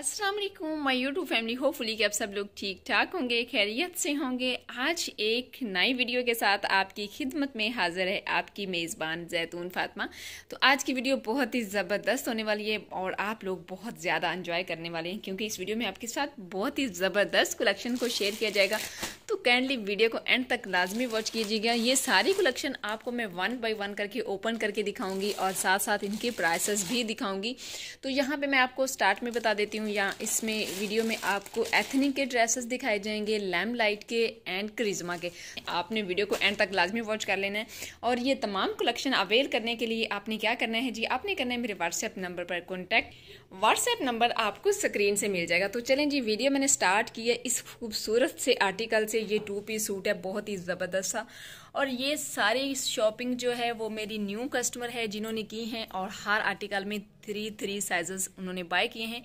अस्सलाम वालेकुम my YouTube family hopefully कि आप सब लोग ठीक ठाक होंगे खैरियत से होंगे आज एक नई वीडियो के साथ आपकी खिदमत में हाज़िर है आपकी मेज़बान जैतून फातिमा तो आज की वीडियो बहुत ही ज़बरदस्त होने वाली है और आप लोग बहुत ज़्यादा इन्जॉय करने वाले हैं क्योंकि इस वीडियो में आपके साथ बहुत ही ज़बरदस्त कलेक्शन को शेयर किया जाएगा काइंडली वीडियो को एंड तक लाजमी वॉच कीजिएगा ये सारी कलेक्शन आपको मैं वन बाई वन करके ओपन करके दिखाऊंगी और साथ साथ इनके प्राइसेस भी दिखाऊंगी तो यहाँ पे मैं आपको स्टार्ट में बता देती हूँ यहाँ इसमें वीडियो में आपको एथनिक के ड्रेसेस दिखाए जाएंगे लैम लाइट के एंड क्रिज्मा के आपने वीडियो को एंड तक लाजमी वॉच कर लेना है और ये तमाम कलेक्शन अवेल करने के लिए आपने क्या करना है जी आपने करना है मेरे व्हाट्सएप नंबर पर कॉन्टैक्ट व्हाट्सएप नंबर आपको स्क्रीन से मिल जाएगा तो चलें जी वीडियो मैंने स्टार्ट की है इस खूबसूरत से आर्टिकल से ये टू पीस सूट है बहुत ही ज़बरदस्त सा और ये सारी शॉपिंग जो है वो मेरी न्यू कस्टमर है जिन्होंने की हैं और हर आर्टिकल में थ्री थ्री साइजेस उन्होंने बाय किए हैं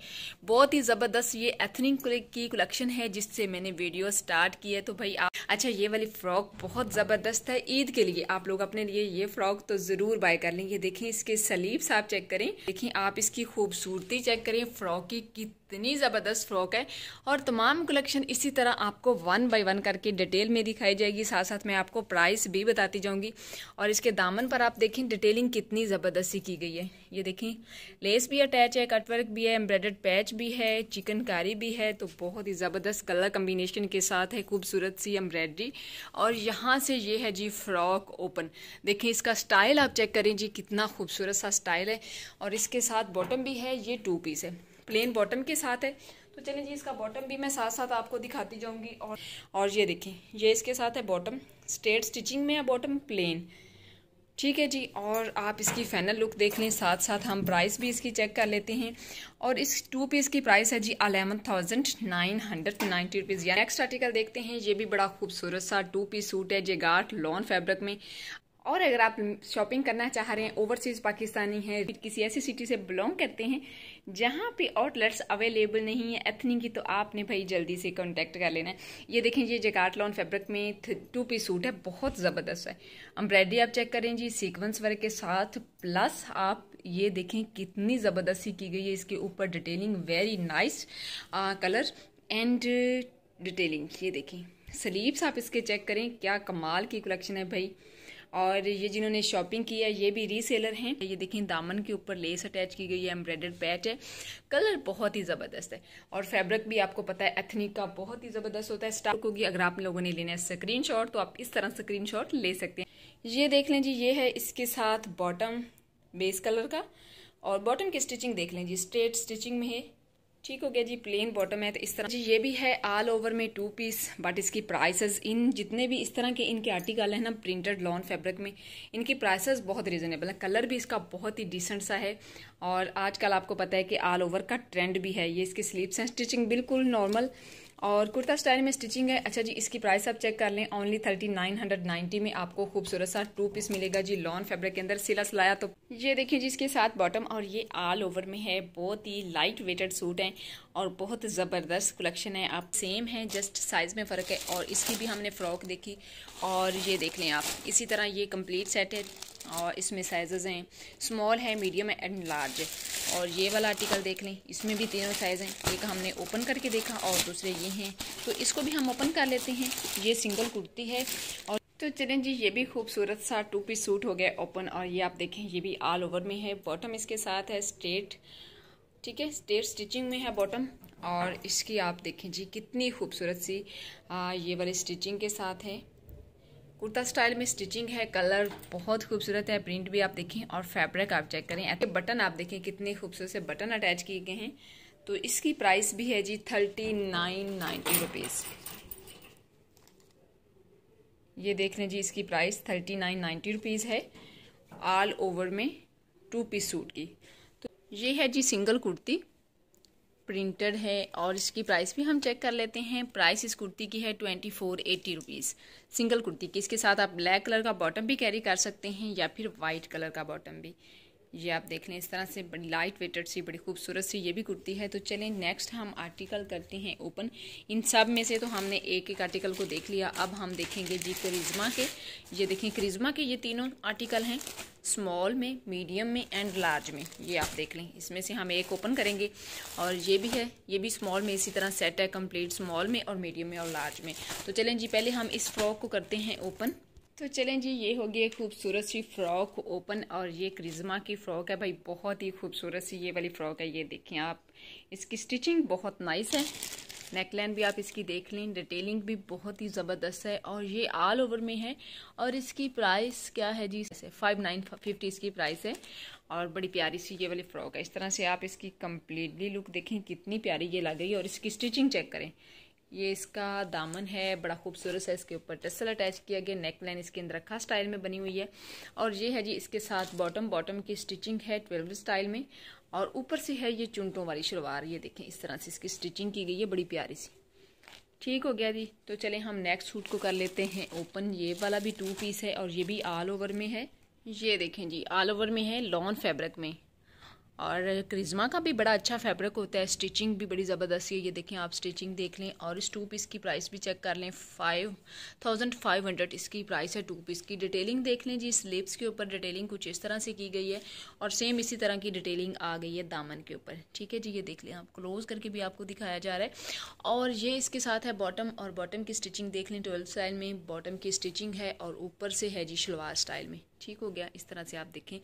बहुत ही ज़बरदस्त ये एथनिक की कलेक्शन है जिससे मैंने वीडियो स्टार्ट की है तो भाई आप अच्छा ये वाली फ्रॉक बहुत ज़बरदस्त है ईद के लिए आप लोग अपने लिए ये फ्रॉक तो ज़रूर बाय कर लेंगे देखें इसके सलीब्स आप चेक करें देखें आप इसकी खूबसूरती चेक करें फ्रॉक की कितनी ज़बरदस्त फ्रॉक है और तमाम कलेक्शन इसी तरह आपको वन बाय वन करके डिटेल में दिखाई जाएगी साथ साथ मैं आपको प्राइस भी बताती जाऊंगी और इसके दामन पर आप देखें डिटेलिंग कितनी ज़बरदस्ती की गई है ये देखें लेस भी अटैच है कटवर्क भी है एम्ब्रॉयडर्ड पैच भी है चिकनकारी भी है तो बहुत ही ज़बरदस्त कलर कम्बिनेशन के साथ है खूबसूरत सी एम्ब्रॉयडरी और यहाँ से ये है जी फ्रॉक ओपन देखें इसका स्टाइल आप चेक करें जी कितना खूबसूरत सा स्टाइल है और इसके साथ बॉटम भी है ये टू पीस है प्लेन बॉटम के साथ है तो चलें जी इसका बॉटम भी मैं साथ साथ आपको दिखाती जाऊंगी और और ये देखें ये इसके साथ है बॉटम स्ट्रेट स्टिचिंग में है बॉटम प्लेन ठीक है जी और आप इसकी फाइनल लुक देख लें साथ साथ हम प्राइस भी इसकी चेक कर लेते हैं और इस टू पीस की प्राइस है जी eleven thousand nine hundred ninety rupees या नेक्स्ट आर्टिकल देखते हैं ये भी बड़ा खूबसूरत सा टू पीस सूट है जे गार्ट लॉन फैब्रिक में और अगर आप शॉपिंग करना चाह रहे हैं ओवरसीज पाकिस्तानी हैं किसी ऐसी सिटी से बिलोंग करते हैं जहाँ पे आउटलेट्स अवेलेबल नहीं है एथनी की तो आपने भाई जल्दी से कॉन्टेक्ट कर लेना है ये देखें ये जगाट लॉन फैब्रिक में टू पीस सूट है बहुत ज़बरदस्त है एम्ब्रायड्री आप चेक करें जी सीक्वेंस वर्क के साथ प्लस आप ये देखें कितनी ज़बरदस्ती की गई है इसके ऊपर detailing very nice colour and detailing ये देखें स्लीव्स आप इसके चेक करें क्या कमाल की कलेक्शन है भाई और ये जिन्होंने शॉपिंग की है ये भी रीसेलर हैं ये देखें दामन के ऊपर लेस अटैच की गई है एम्ब्रॉयडर्ड पैच है कलर बहुत ही ज़बरदस्त है और फैब्रिक भी आपको पता है एथनिक का बहुत ही ज़बरदस्त होता है स्टाफ होगी अगर आप लोगों ने लेना है स्क्रीन तो आप इस तरह स्क्रीन ले सकते हैं ये देख लें जी ये है इसके साथ बॉटम बेस कलर का और बॉटम की स्टिचिंग देख लें जी स्ट्रेट स्टिचिंग में है ठीक हो गया जी प्लेन बॉटम है तो इस तरह जी ये भी है ऑल ओवर में टू पीस बट इसकी प्राइसेस इन जितने भी इस तरह के इनके आर्टिकल है ना प्रिंटेड लॉन फैब्रिक में इनकी प्राइसेस बहुत रीजनेबल है कलर भी इसका बहुत ही डिसेंट सा है और आजकल आपको पता है कि ऑल ओवर का ट्रेंड भी है ये इसकी स्लीव्स हैं स्टिचिंग बिल्कुल नॉर्मल और कुर्ता स्टाइल में स्टिचिंग है अच्छा जी इसकी प्राइस आप चेक कर लें only thirty nine hundred ninety में आपको खूबसूरत सा टू पीस मिलेगा जी लॉन फैब्रिक के अंदर सिला सिलाया तो ये देखिए जी इसके साथ बॉटम और ये ऑल ओवर में है बहुत ही लाइट वेटेड सूट है और बहुत ज़बरदस्त कलेक्शन है आप सेम है जस्ट साइज़ में फ़र्क है और इसकी भी हमने फ़्रॉक देखी और ये देख लें आप इसी तरह ये कम्प्लीट सेट है और इसमें साइज़ हैं स्मॉल है मीडियम है एंड लार्ज है और ये वाला आर्टिकल देख लें इसमें भी तीनों साइज़ हैं एक हमने ओपन करके देखा और दूसरे ये हैं तो इसको भी हम ओपन कर लेते हैं ये सिंगल कुर्ती है और तो चलें जी ये भी खूबसूरत सा टू पीस सूट हो गया ओपन और ये आप देखें ये भी ऑल ओवर में है बॉटम इसके साथ है स्ट्रेट ठीक है स्टेट स्टिचिंग में है बॉटम और इसकी आप देखें जी कितनी खूबसूरत सी आ, ये वाली स्टिचिंग के साथ है कुर्ता स्टाइल में स्टिचिंग है कलर बहुत खूबसूरत है प्रिंट भी आप देखें और फैब्रिक आप चेक करें ऐसे बटन आप देखें कितने खूबसूरत से बटन अटैच किए गए हैं तो इसकी प्राइस भी है जी थर्टी नाइन नाइन्टी रुपीज़ ये देख लें जी इसकी price thirty nine ninety rupees है ऑल ओवर में टू पीस सूट की तो ये है जी सिंगल कुर्ती प्रिंटेड है और इसकी प्राइस भी हम चेक कर लेते हैं प्राइस इस कुर्ती की है twenty four eighty rupees single kurti की इसके साथ आप ब्लैक कलर का बॉटम भी कैरी कर सकते हैं या फिर वाइट कलर का बॉटम भी ये आप देख लें इस तरह से बड़ी लाइट वेटेड सी बड़ी खूबसूरत सी ये भी कुर्ती है तो चलें नेक्स्ट हम आर्टिकल करते हैं ओपन इन सब में से तो हमने एक एक आर्टिकल को देख लिया अब हम देखेंगे जी करिज्मा के ये देखें करिज्मा के ये तीनों आर्टिकल हैं स्मॉल में मीडियम में एंड लार्ज में ये आप देख लें इसमें से हम एक ओपन करेंगे और ये भी है ये भी स्मॉल में इसी तरह सेट है कम्प्लीट स्मॉल में और मीडियम में और लार्ज में तो चलें जी पहले हम इस फ्रॉक को करते हैं ओपन तो चलें जी ये हो गई खूबसूरत सी फ्रॉक ओपन और ये क्रिज्मा की फ़्रॉक है भाई बहुत ही खूबसूरत सी ये वाली फ़्रॉक है ये देखें आप इसकी स्टिचिंग बहुत नाइस है नेकलाइन भी आप इसकी देख लें डिटेलिंग भी बहुत ही ज़बरदस्त है और ये ऑल ओवर में है और इसकी प्राइस क्या है जी फाइव नाइन फिफ्टी इसकी प्राइस है और बड़ी प्यारी सी ये वाली फ़्रॉक है इस तरह से आप इसकी कम्प्लीटली लुक देखें कितनी प्यारी ये लग रही है और इसकी स्टिचिंग चेक करें ये इसका दामन है बड़ा खूबसूरत सा इसके ऊपर टसल अटैच किया गया नेक लाइन इसके अंदर रखा स्टाइल में बनी हुई है और ये है जी इसके साथ बॉटम बॉटम की स्टिचिंग है ट्वेल्व स्टाइल में और ऊपर से है ये चुनटों वाली शलवार ये देखें इस तरह से इसकी स्टिचिंग की गई है बड़ी प्यारी सी ठीक हो गया जी तो चले हम नेक्स्ट सूट को कर लेते हैं ओपन ये वाला भी टू पीस है और ये भी ऑल ओवर में है ये देखें जी ऑल ओवर में है लॉन फैब्रिक में और क्रिज्मा का भी बड़ा अच्छा फैब्रिक होता है स्टिचिंग भी बड़ी ज़बरदस्त है ये देखें आप स्टिचिंग देख लें और इस टू पीस की प्राइस भी चेक कर लें फाइव थाउजेंड फाइव हंड्रेड इसकी प्राइस है टू पीस की डिटेलिंग देख लें जी स्लीप्स के ऊपर डिटेलिंग कुछ इस तरह से की गई है और सेम इसी तरह की डिटेलिंग आ गई है दामन के ऊपर ठीक है जी ये देख लें आप क्लोज़ करके भी आपको दिखाया जा रहा है और ये इसके साथ है बॉटम और बॉटम की स्टिचिंग देख लें ट्वेल्थ स्टाइल में बॉटम की स्टिचिंग है और ऊपर से है जी शलवार स्टाइल में ठीक हो गया इस तरह से आप देखें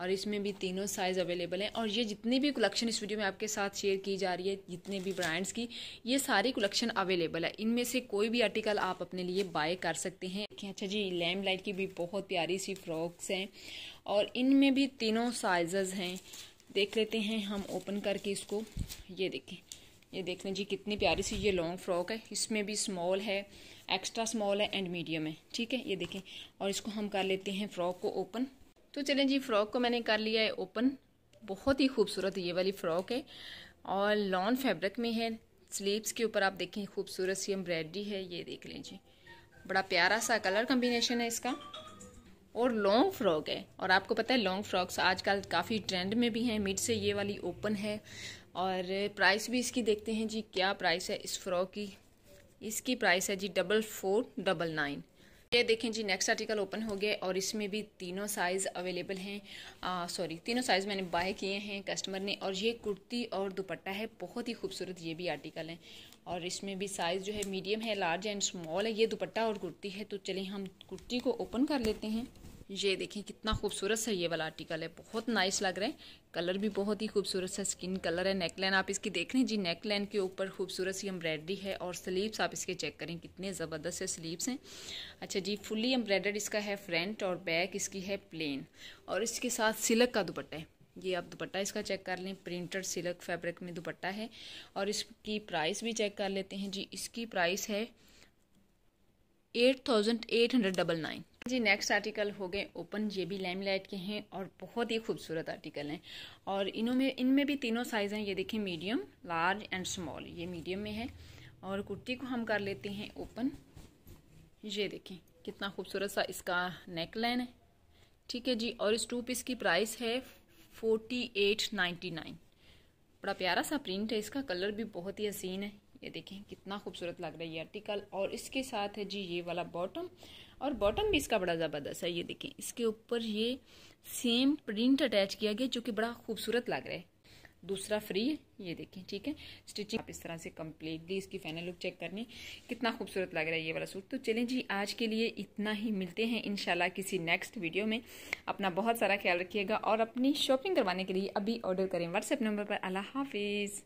और इसमें भी तीनों साइज़ अवेलेबल हैं और ये जितने भी कलेक्शन इस वीडियो में आपके साथ शेयर की जा रही है जितने भी ब्रांड्स की ये सारी कलेक्शन अवेलेबल है इनमें से कोई भी आर्टिकल आप अपने लिए बाय कर सकते हैं अच्छा जी लैम लाइट की भी बहुत प्यारी सी फ्रॉक्स हैं और इनमें भी तीनों साइज़ हैं देख लेते हैं हम ओपन करके इसको ये देखें ये देख लें जी कितनी प्यारी सी ये लॉन्ग फ्रॉक है इसमें भी स्मॉल है एक्स्ट्रा स्मॉल है एंड मीडियम है ठीक है ये देखें और इसको हम कर लेते हैं फ्रॉक को ओपन तो चलें जी फ्रॉक को मैंने कर लिया है ओपन बहुत ही खूबसूरत ये वाली फ्रॉक है और लॉन फैब्रिक में है स्लीव्स के ऊपर आप देखें खूबसूरत सी एम्ब्रॉयडरी है ये देख लें जी बड़ा प्यारा सा कलर कम्बिनेशन है इसका और लॉन्ग फ्रॉक है और आपको पता है लॉन्ग फ्रॉक्स आजकल काफ़ी ट्रेंड में भी हैं मिड से ये वाली ओपन है और प्राइस भी इसकी देखते हैं जी क्या प्राइस है इस फ्रॉक की इसकी प्राइस है जी डबल फोर डबल नाइन ये देखें जी नेक्स्ट आर्टिकल ओपन हो गया और इसमें भी तीनों साइज़ अवेलेबल हैं सॉरी तीनों साइज़ मैंने बाय किए हैं कस्टमर ने और ये कुर्ती और दुपट्टा है बहुत ही खूबसूरत ये भी आर्टिकल है और इसमें भी साइज़ जो है मीडियम है लार्ज एंड स्मॉल है ये दुपट्टा और कुर्ती है तो चलिए हम कुर्ती को ओपन कर लेते हैं ये देखें कितना खूबसूरत सा ये वाला आर्टिकल है बहुत नाइस लग रहा है कलर भी बहुत ही खूबसूरत सा स्किन कलर है नेकलाइन आप इसकी देख रहे हैं जी नेकलाइन के ऊपर खूबसूरत सी एम्ब्रायड्री है और स्लीव्स आप इसके चेक करें कितने ज़बरदस्त से स्लीव्स हैं अच्छा जी फुली एम्ब्रॉयडर्ड इसका है फ्रंट और बैक इसकी है प्लेन और इसके साथ सिलक का दुपट्टा है ये आप दुपट्टा इसका चेक कर लें प्रिंटेड सिलक फैब्रिक में दुपट्टा है और इसकी प्राइस भी चेक कर लेते हैं जी इसकी प्राइस है eight thousand eight hundred double nine जी नेक्स्ट आर्टिकल हो गए ओपन ये भी लाइमलाइट के हैं और बहुत ही खूबसूरत आर्टिकल हैं और इनों में इनमें भी तीनों साइज़ हैं ये देखिए मीडियम लार्ज एंड स्मॉल ये मीडियम में है और कुर्ती को हम कर लेते हैं ओपन ये देखें कितना खूबसूरत सा इसका नेक लाइन है ठीक है जी और इस टू पीस की प्राइस है फोर्टी एट नाइन्टी नाइन बड़ा प्यारा सा प्रिंट है इसका कलर भी बहुत ही हसीन है ये देखें कितना खूबसूरत लग रहा है ये आर्टिकल और इसके साथ है जी ये वाला बॉटम और बॉटम भी इसका बड़ा ज़बरदस्त है ये देखें इसके ऊपर ये सेम प्रिंट अटैच किया गया जो कि बड़ा खूबसूरत लग रहा है दूसरा फ्री ये देखें ठीक है स्टिचिंग आप इस तरह से कम्प्लीटली इसकी फाइनल लुक चेक करनी कितना खूबसूरत लग रहा है ये वाला सूट तो चलें जी आज के लिए इतना ही मिलते हैं इनशाला किसी नेक्स्ट वीडियो में अपना बहुत सारा ख्याल रखिएगा और अपनी शॉपिंग करवाने के लिए अभी ऑर्डर करें व्हाट्सएप नंबर पर अल्लाह हाफिज़